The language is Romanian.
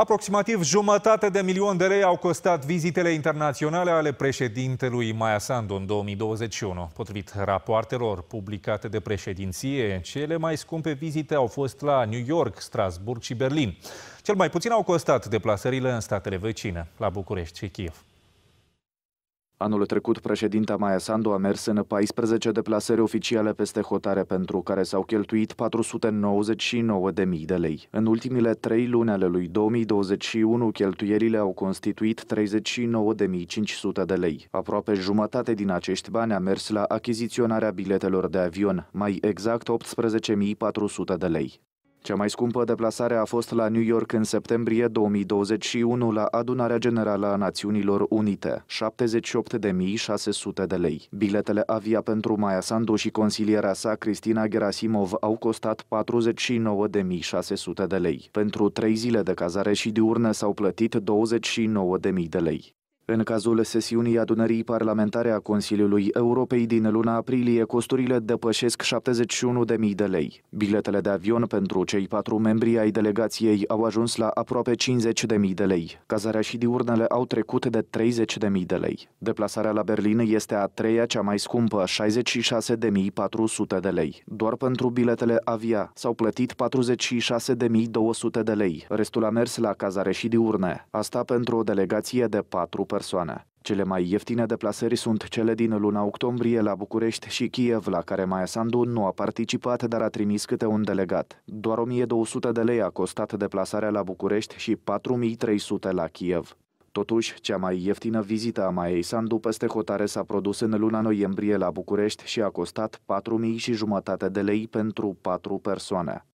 Aproximativ jumătate de milion de lei au costat vizitele internaționale ale președintelui Maia Sandu în 2021. Potrivit rapoartelor publicate de președinție, cele mai scumpe vizite au fost la New York, Strasburg și Berlin. Cel mai puțin au costat deplasările în statele vecine, la București și Kiev. Anul trecut, președinta Maia Sandu a mers în 14 deplasări oficiale peste hotare pentru care s-au cheltuit 499.000 de lei. În ultimile trei luni ale lui 2021, cheltuielile au constituit 39.500 de lei. Aproape jumătate din acești bani a mers la achiziționarea biletelor de avion, mai exact 18.400 de lei. Cea mai scumpă deplasare a fost la New York în septembrie 2021 la adunarea generală a Națiunilor Unite, 78.600 de lei. Biletele avia pentru Maia Sandu și consiliera sa Cristina Gerasimov au costat 49.600 de lei. Pentru trei zile de cazare și diurnă s-au plătit 29.000 de lei. În cazul sesiunii adunării parlamentare a Consiliului Europei din luna aprilie, costurile depășesc 71.000 de lei. Biletele de avion pentru cei patru membri ai delegației au ajuns la aproape 50.000 de lei. Cazarea și diurnele au trecut de 30.000 de lei. Deplasarea la Berlin este a treia cea mai scumpă, 66.400 de lei. Doar pentru biletele avia s-au plătit 46.200 de lei. Restul a mers la cazare și diurne. Asta pentru o delegație de patru persoane persoană. Cele mai ieftine deplasări sunt cele din luna octombrie la București și Kiev, la care Maia Sandu nu a participat, dar a trimis câte un delegat. Doar 1200 de lei a costat deplasarea la București și 4300 la Kiev. Totuși, cea mai ieftină vizită a Maiei Sandu peste hotare s-a produs în luna noiembrie la București și a costat 4.000 și jumătate de lei pentru patru persoane.